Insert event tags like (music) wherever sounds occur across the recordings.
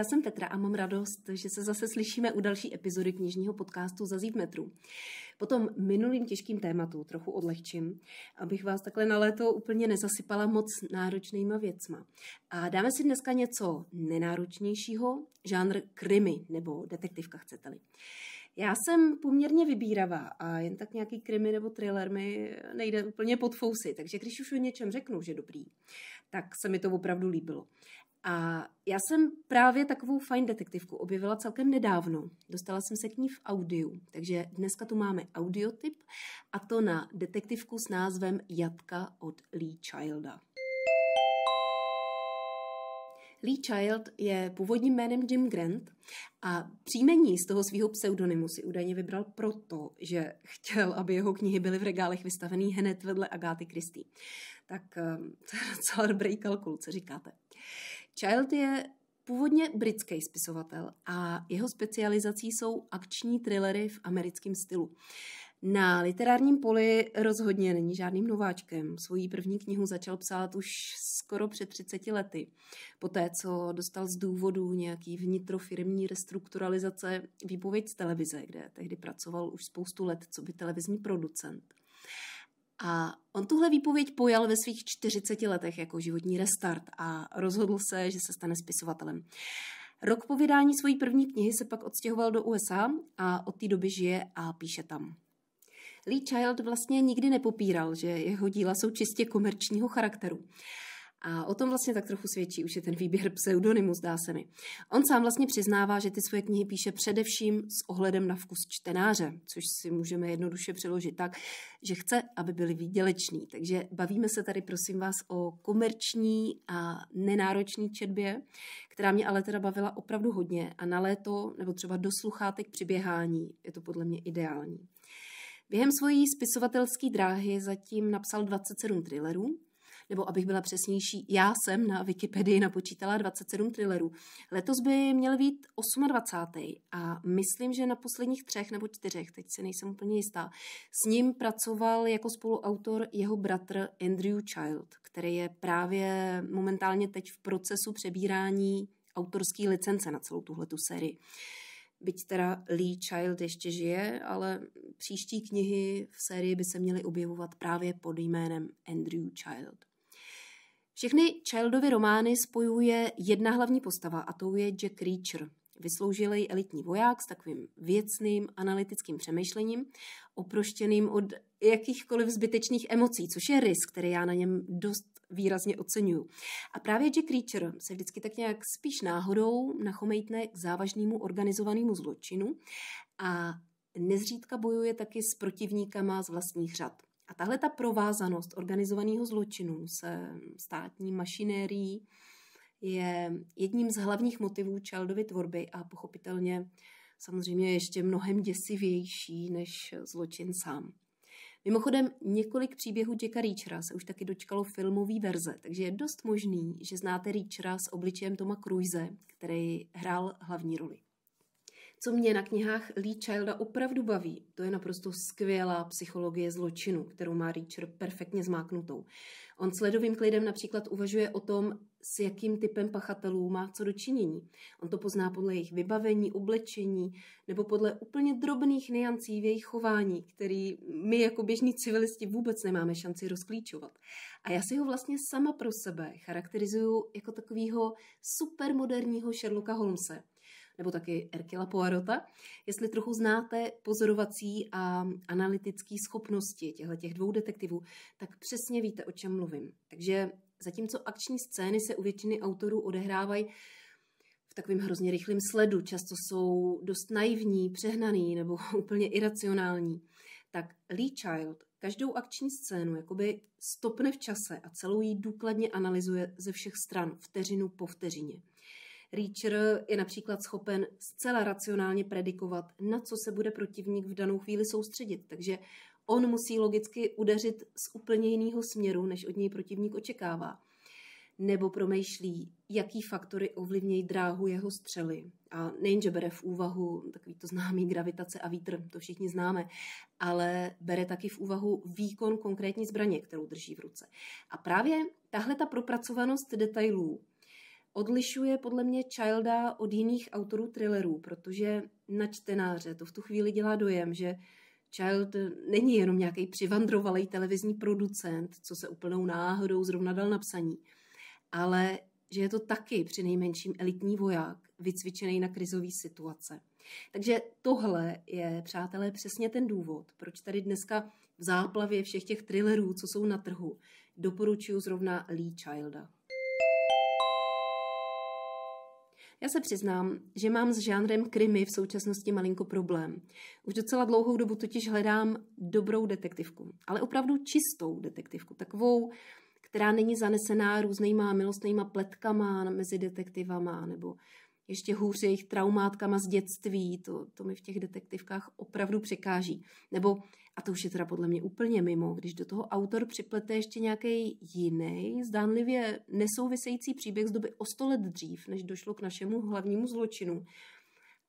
Já jsem Petra a mám radost, že se zase slyšíme u další epizody knižního podcastu v metru. Potom minulým těžkým tématu trochu odlehčím, abych vás takhle na léto úplně nezasypala moc náročnýma věcma. A dáme si dneska něco nenáročnějšího, žánr krimi nebo detektivka chcete-li. Já jsem poměrně vybíravá a jen tak nějaký krimi nebo thriller mi nejde úplně pod fousy, takže když už o něčem řeknu, že dobrý, tak se mi to opravdu líbilo. A já jsem právě takovou fajn detektivku objevila celkem nedávno. Dostala jsem se k ní v audiu, takže dneska tu máme audiotyp a to na detektivku s názvem Jatka od Lee Childa. Lee Child je původním jménem Jim Grant a příjmení z toho svého pseudonymu si údajně vybral proto, že chtěl, aby jeho knihy byly v regálech vystavený hned vedle Agáty Christie. Tak eh, to je docela dobrý kalkul, co říkáte. Child je původně britský spisovatel a jeho specializací jsou akční thrillery v americkém stylu. Na literárním poli rozhodně není žádným nováčkem. Svoji první knihu začal psát už skoro před 30 lety. Poté, co dostal z důvodu nějaký vnitrofirmní restrukturalizace výpověď z televize, kde tehdy pracoval už spoustu let co by televizní producent. A on tuhle výpověď pojal ve svých 40 letech jako životní restart a rozhodl se, že se stane spisovatelem. Rok po vydání svojí první knihy se pak odstěhoval do USA a od té doby žije a píše tam. Lee Child vlastně nikdy nepopíral, že jeho díla jsou čistě komerčního charakteru. A o tom vlastně tak trochu svědčí už je ten výběr pseudonymu, zdá se mi. On sám vlastně přiznává, že ty svoje knihy píše především s ohledem na vkus čtenáře, což si můžeme jednoduše přeložit tak, že chce, aby byly výděleční. Takže bavíme se tady, prosím vás, o komerční a nenáročný četbě, která mě ale teda bavila opravdu hodně a na léto nebo třeba do sluchátek při běhání je to podle mě ideální. Během svojí spisovatelské dráhy zatím napsal 27 thrillerů, nebo abych byla přesnější, já jsem na Wikipedii napočítala 27 thrillerů. Letos by měl být 28. a myslím, že na posledních třech nebo čtyřech, teď si nejsem úplně jistá, s ním pracoval jako spoluautor jeho bratr Andrew Child, který je právě momentálně teď v procesu přebírání autorské licence na celou tuhletu sérii. Byť teda Lee Child ještě žije, ale příští knihy v sérii by se měly objevovat právě pod jménem Andrew Child. Všechny Childovy romány spojuje jedna hlavní postava a tou je Jack Reacher, vysloužilý elitní voják s takovým věcným analytickým přemýšlením, oproštěným od jakýchkoliv zbytečných emocí, což je rys, který já na něm dost výrazně oceňuju. A právě Jack Reacher se vždycky tak nějak spíš náhodou nachomejtne k závažnému organizovanému zločinu a nezřídka bojuje taky s protivníkama z vlastních řad. A tahle ta provázanost organizovaného zločinu se státní mašinérií je jedním z hlavních motivů Childovy tvorby a pochopitelně samozřejmě ještě mnohem děsivější než zločin sám. Mimochodem, několik příběhů Jacka Reachera se už taky dočkalo filmový verze, takže je dost možný, že znáte Reachera s obličejem Toma Cruise, který hrál hlavní roli. Co mě na knihách Lee Childa opravdu baví, to je naprosto skvělá psychologie zločinu, kterou má Reacher perfektně zmáknutou. On s ledovým klidem například uvažuje o tom, s jakým typem pachatelů má co dočinění. On to pozná podle jejich vybavení, oblečení nebo podle úplně drobných niancí v jejich chování, který my jako běžní civilisti vůbec nemáme šanci rozklíčovat. A já si ho vlastně sama pro sebe charakterizuju jako takového supermoderního Sherlocka Holmesa, nebo taky Erkila Poirota, jestli trochu znáte pozorovací a analytické schopnosti těchto těch dvou detektivů, tak přesně víte, o čem mluvím. Takže zatímco akční scény se u většiny autorů odehrávají v takovém hrozně rychlém sledu, často jsou dost naivní, přehnaný nebo (laughs) úplně iracionální, tak Lee Child každou akční scénu jakoby stopne v čase a celou ji důkladně analyzuje ze všech stran, vteřinu po vteřině. Reacher je například schopen zcela racionálně predikovat, na co se bude protivník v danou chvíli soustředit, takže on musí logicky udeřit z úplně jiného směru, než od něj protivník očekává. Nebo promýšlí, jaký faktory ovlivňují dráhu jeho střely. A nejenže bere v úvahu takový to známý gravitace a vítr, to všichni známe, ale bere taky v úvahu výkon konkrétní zbraně, kterou drží v ruce. A právě tahle ta propracovanost detailů odlišuje podle mě Childa od jiných autorů thrillerů, protože na čtenáře to v tu chvíli dělá dojem, že Child není jenom nějaký přivandrovalý televizní producent, co se úplnou náhodou zrovna dal na psaní, ale že je to taky při nejmenším elitní voják, vycvičený na krizové situace. Takže tohle je, přátelé, přesně ten důvod, proč tady dneska v záplavě všech těch thrillerů, co jsou na trhu, doporučuju zrovna Lee Childa. Já se přiznám, že mám s žánrem krimi v současnosti malinko problém. Už docela dlouhou dobu totiž hledám dobrou detektivku, ale opravdu čistou detektivku, takovou, která není zanesená různýma milostnýma pletkama mezi detektivama nebo ještě hůř jejich traumátkama z dětství, to, to mi v těch detektivkách opravdu překáží. Nebo, a to už je teda podle mě úplně mimo, když do toho autor připlete ještě nějaký jiný, zdánlivě nesouvisející příběh z doby o sto let dřív, než došlo k našemu hlavnímu zločinu,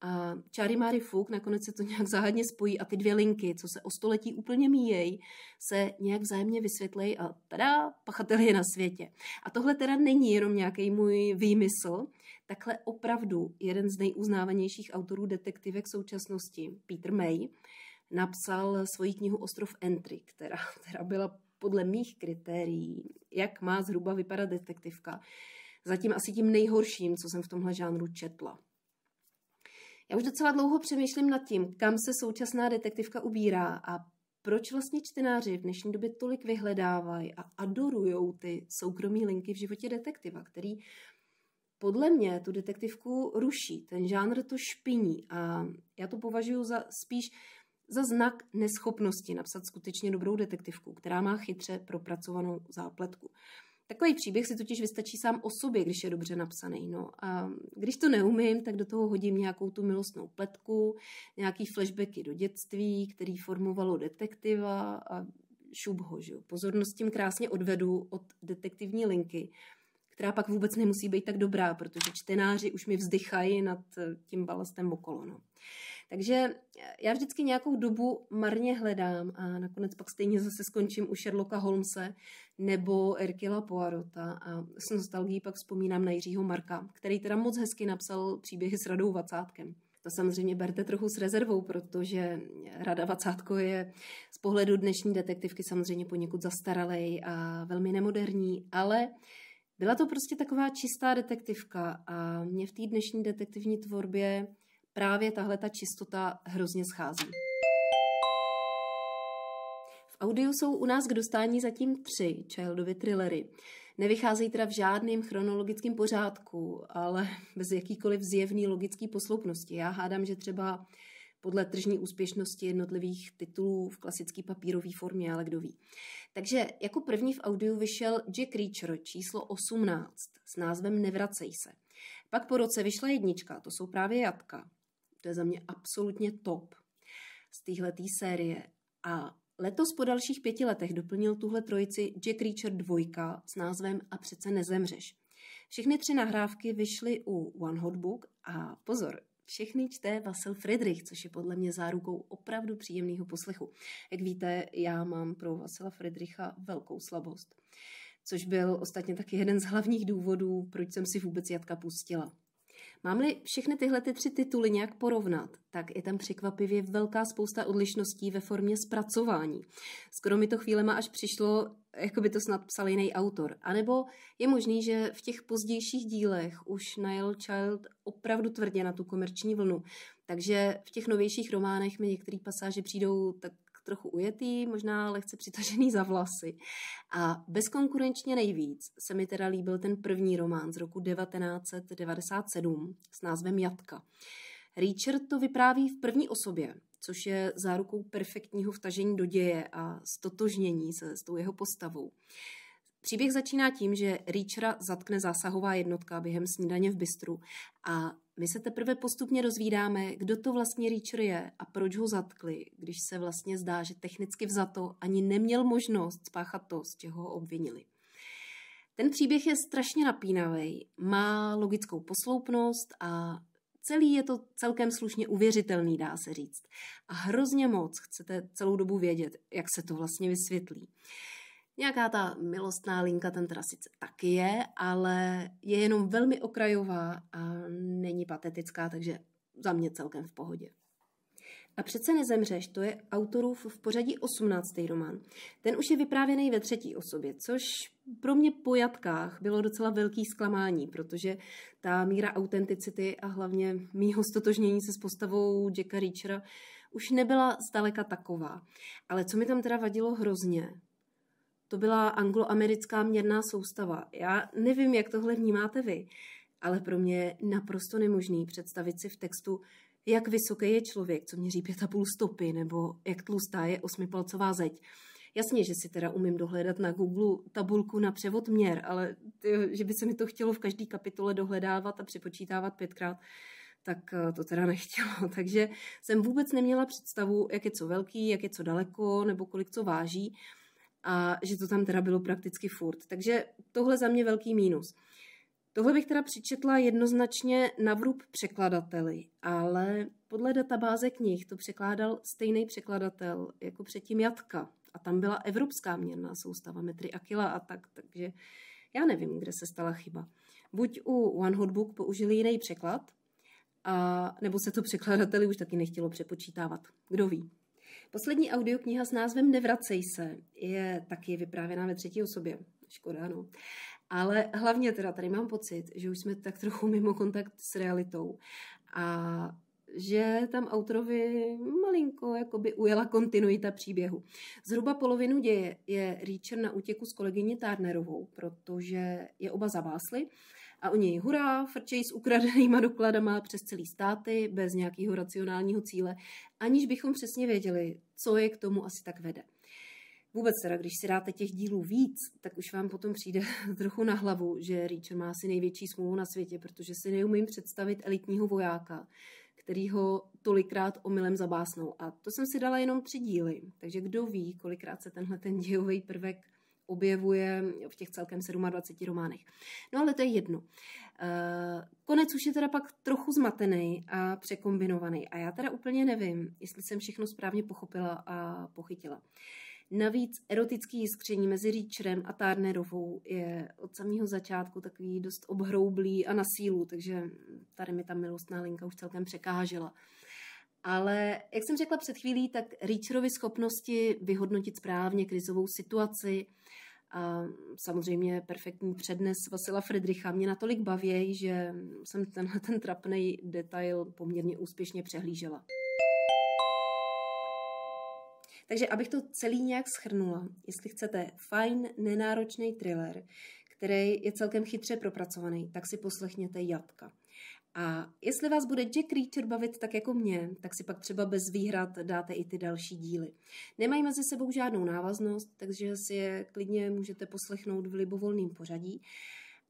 a Čarimary Fuk, nakonec se to nějak záhadně spojí a ty dvě linky, co se o století úplně míjejí, se nějak vzájemně vysvětlejí a tada, pachatel je na světě. A tohle teda není jenom nějaký můj výmysl, takhle opravdu jeden z nejuznávanějších autorů detektivek současnosti, Peter May, napsal svoji knihu Ostrov Entry, která, která byla podle mých kritérií, jak má zhruba vypadat detektivka, zatím asi tím nejhorším, co jsem v tomhle žánru četla. Já už docela dlouho přemýšlím nad tím, kam se současná detektivka ubírá a proč vlastně čtenáři v dnešní době tolik vyhledávají a adorují ty soukromí linky v životě detektiva, který podle mě tu detektivku ruší, ten žánr to špiní a já to považuji za spíš za znak neschopnosti napsat skutečně dobrou detektivku, která má chytře propracovanou zápletku. Takový příběh si totiž vystačí sám o sobě, když je dobře napsaný. No. A když to neumím, tak do toho hodím nějakou tu milostnou pletku, nějaký flashbacky do dětství, který formovalo detektiva a šup ho. Že? Pozornost tím krásně odvedu od detektivní linky, která pak vůbec nemusí být tak dobrá, protože čtenáři už mi vzdychají nad eh, tím balastem okolo. No. Takže eh, já vždycky nějakou dobu marně hledám a nakonec pak stejně zase skončím u Sherlocka Holmesa nebo Erkila Poirota a s nostalgií pak vzpomínám na Jiřího Marka, který teda moc hezky napsal příběhy s Radou Vacátkem. To samozřejmě berte trochu s rezervou, protože Rada Vacátko je z pohledu dnešní detektivky samozřejmě poněkud zastaralej a velmi nemoderní, ale byla to prostě taková čistá detektivka a mě v té dnešní detektivní tvorbě právě tahle ta čistota hrozně schází. V audiu jsou u nás k dostání zatím tři Childovy thrillery. Nevycházejí teda v žádném chronologickém pořádku, ale (laughs) bez jakýkoliv zjevný logický posloupnosti. Já hádám, že třeba podle tržní úspěšnosti jednotlivých titulů v klasické papírové formě, ale kdo ví. Takže jako první v audiu vyšel Jack Reacher číslo 18 s názvem Nevracej se. Pak po roce vyšla jednička, to jsou právě jatka. To je za mě absolutně top z téhleté série. A letos po dalších pěti letech doplnil tuhle trojici Jack Reacher 2 s názvem A přece nezemřeš. Všechny tři nahrávky vyšly u One Hot Book a pozor, všechny čte Vasil Friedrich, což je podle mě zárukou opravdu příjemného poslechu. Jak víte, já mám pro Vasila Friedricha velkou slabost, což byl ostatně taky jeden z hlavních důvodů, proč jsem si vůbec Jatka pustila. Mám-li všechny tyhle ty tři tituly nějak porovnat, tak je tam překvapivě velká spousta odlišností ve formě zpracování. Skoro mi to chvílema až přišlo, jako by to snad psal jiný autor. A nebo je možný, že v těch pozdějších dílech už Niall Child opravdu tvrdě na tu komerční vlnu. Takže v těch novějších románech mi některé pasáže přijdou tak trochu ujetý, možná lehce přitažený za vlasy. A bezkonkurenčně nejvíc se mi teda líbil ten první román z roku 1997 s názvem Jatka. Richard to vypráví v první osobě, což je zárukou perfektního vtažení do děje a stotožnění se s tou jeho postavou. Příběh začíná tím, že Reachera zatkne zásahová jednotka během snídaně v Bistru a my se teprve postupně dozvídáme, kdo to vlastně Reacher je a proč ho zatkli, když se vlastně zdá, že technicky vzato ani neměl možnost spáchat to, z čeho ho obvinili. Ten příběh je strašně napínavý, má logickou posloupnost a celý je to celkem slušně uvěřitelný, dá se říct. A hrozně moc chcete celou dobu vědět, jak se to vlastně vysvětlí. Uh, Nějaká ta milostná linka tam teda sice taky je, ale je jenom velmi okrajová a není patetická, takže za mě celkem v pohodě. A přece nezemřeš, to je autorův v pořadí 18. román. Ten už je vyprávěný ve třetí osobě, což pro mě po jatkách bylo docela velký zklamání, protože ta míra autenticity a hlavně mýho stotožnění se s postavou Jacka Reachera už nebyla zdaleka taková. Ale co mi tam teda vadilo hrozně, to byla angloamerická měrná soustava. Já nevím, jak tohle vnímáte vy, ale pro mě je naprosto nemožný představit si v textu, jak vysoký je člověk, co měří půl stopy, nebo jak tlustá je osmipalcová zeď. Jasně, že si teda umím dohledat na Google tabulku na převod měr, ale že by se mi to chtělo v každý kapitole dohledávat a přepočítávat pětkrát, tak eh, to teda nechtělo. (laughs) Takže jsem vůbec neměla představu, jak je co velký, jak je co daleko, nebo kolik co váží a že to tam teda bylo prakticky furt. Takže tohle za mě velký mínus. Tohle bych teda přičetla jednoznačně na vrub překladateli, ale podle databáze knih to překládal stejný překladatel jako předtím Jatka. A tam byla evropská měrná soustava metry Akila a tak, takže já nevím, kde se stala chyba. Buď u One Hotbook použili jiný překlad, a, nebo se to překladateli už taky nechtělo přepočítávat. Kdo ví? Poslední audiokniha s názvem Nevracej se je taky vyprávěná ve třetí osobě. Škoda, no. Ale hlavně teda tady mám pocit, že už jsme tak trochu mimo kontakt s realitou. A že tam autorovi malinko jakoby ujela kontinuita příběhu. Zhruba polovinu děje je Reacher na útěku s kolegyní Tarnerovou, protože je oba zavásli a oni hurá, frčejí s ukradenýma dokladama přes celý státy bez nějakého racionálního cíle, aniž bychom přesně věděli, co je k tomu asi tak vede. Vůbec teda, když si dáte těch dílů víc, tak už vám potom přijde (laughs) trochu na hlavu, že Reacher má asi největší smlouvu na světě, protože si neumím představit elitního vojáka, který ho tolikrát omylem zabásnou. A to jsem si dala jenom tři díly, takže kdo ví, kolikrát se tenhle ten dějový prvek objevuje v těch celkem 27 románech. No ale to je jedno. Eh, konec už je teda pak trochu zmatený a překombinovaný. A já teda úplně nevím, jestli jsem všechno správně pochopila a pochytila. Navíc erotický jiskření mezi Reacherem a Tarnerovou je od samého začátku takový dost obhroublý a na sílu, takže tady mi ta milostná linka už celkem překážela. Ale jak jsem řekla před chvílí, tak Reacherovi schopnosti vyhodnotit správně krizovou situaci a samozřejmě perfektní přednes Vasila Friedricha mě natolik baví, že jsem tenhle ten trapný detail poměrně úspěšně přehlížela. Takže abych to celý nějak schrnula, jestli chcete fajn, nenáročný thriller, který je celkem chytře propracovaný, tak si poslechněte Jatka. A jestli vás bude Jack Reacher bavit tak jako mě, tak si pak třeba bez výhrad dáte i ty další díly. Nemají mezi sebou žádnou návaznost, takže si je klidně můžete poslechnout v libovolném pořadí.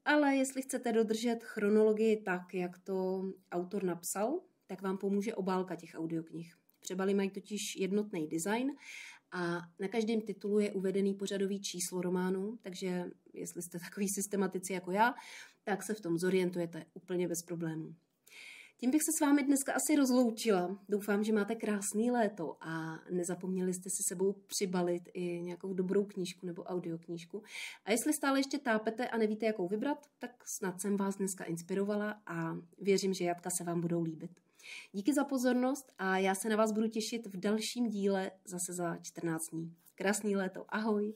Ale jestli chcete dodržet chronologii tak, jak to autor napsal, tak vám pomůže obálka těch audioknih. Přebaly mají totiž jednotný design a na každém titulu je uvedený pořadový číslo románu, takže jestli jste takový systematici jako já, tak se v tom zorientujete úplně bez problémů. Tím bych se s vámi dneska asi rozloučila. Doufám, že máte krásný léto a nezapomněli jste si sebou přibalit i nějakou dobrou knížku nebo audioknížku. A jestli stále ještě tápete a nevíte, jakou vybrat, tak snad jsem vás dneska inspirovala a věřím, že jabka se vám budou líbit. Díky za pozornost a já se na vás budu těšit v dalším díle zase za 14 dní. Krásný léto, ahoj!